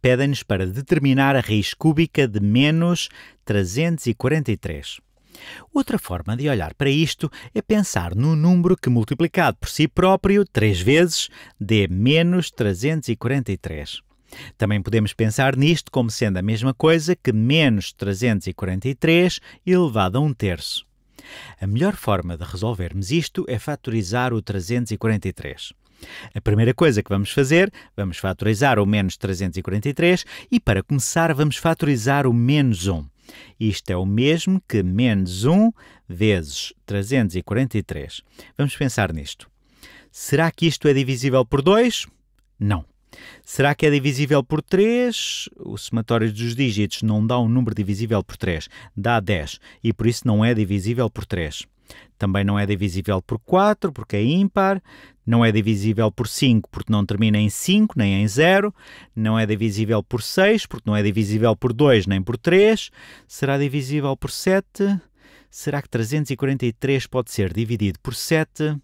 pedem-nos para determinar a raiz cúbica de menos 343. Outra forma de olhar para isto é pensar no número que, multiplicado por si próprio três vezes, dê menos 343. Também podemos pensar nisto como sendo a mesma coisa que menos 343 elevado a um terço. A melhor forma de resolvermos isto é fatorizar o 343. A primeira coisa que vamos fazer, vamos fatorizar o menos 343 e para começar vamos fatorizar o menos 1. Isto é o mesmo que menos 1 vezes 343. Vamos pensar nisto. Será que isto é divisível por 2? Não. Será que é divisível por 3? O somatório dos dígitos não dá um número divisível por 3, dá 10, e por isso não é divisível por 3. Também não é divisível por 4, porque é ímpar. Não é divisível por 5, porque não termina em 5 nem em 0. Não é divisível por 6, porque não é divisível por 2 nem por 3. Será divisível por 7? Será que 343 pode ser dividido por 7?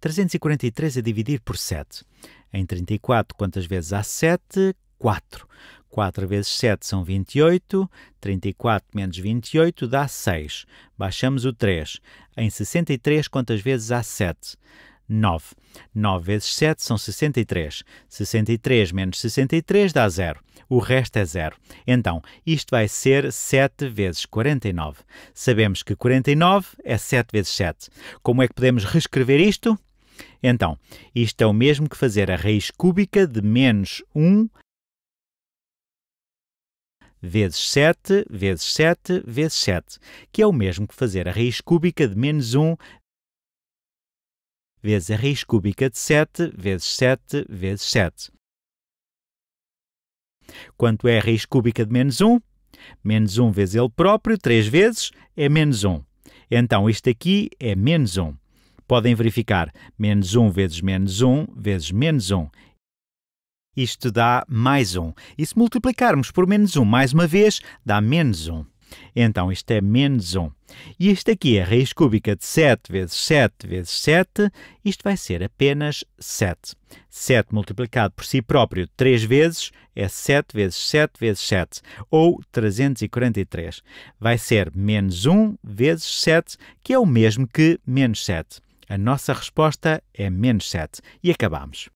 343 a dividir por 7. Em 34, quantas vezes há 7? 4. 4 vezes 7 são 28, 34 menos 28 dá 6. Baixamos o 3. Em 63, quantas vezes há 7? 9. 9 vezes 7 são 63. 63 menos 63 dá 0. O resto é 0. Então, isto vai ser 7 vezes 49. Sabemos que 49 é 7 vezes 7. Como é que podemos reescrever isto? Então, isto é o mesmo que fazer a raiz cúbica de menos 1 vezes 7 vezes 7 vezes 7, que é o mesmo que fazer a raiz cúbica de menos 1 vezes a raiz cúbica de 7 vezes 7 vezes 7. Quanto é a raiz cúbica de menos 1? Menos 1 vezes ele próprio, 3 vezes, é menos 1. Então, isto aqui é menos 1. Podem verificar, menos 1 vezes menos 1 vezes menos 1 isto dá mais 1. E se multiplicarmos por menos 1 mais uma vez, dá menos 1. Então, isto é menos 1. E isto aqui é raiz cúbica de 7 vezes 7 vezes 7. Isto vai ser apenas 7. 7 multiplicado por si próprio 3 vezes é 7 vezes 7 vezes 7, ou 343. Vai ser menos 1 vezes 7, que é o mesmo que menos 7. A nossa resposta é menos 7. E acabamos.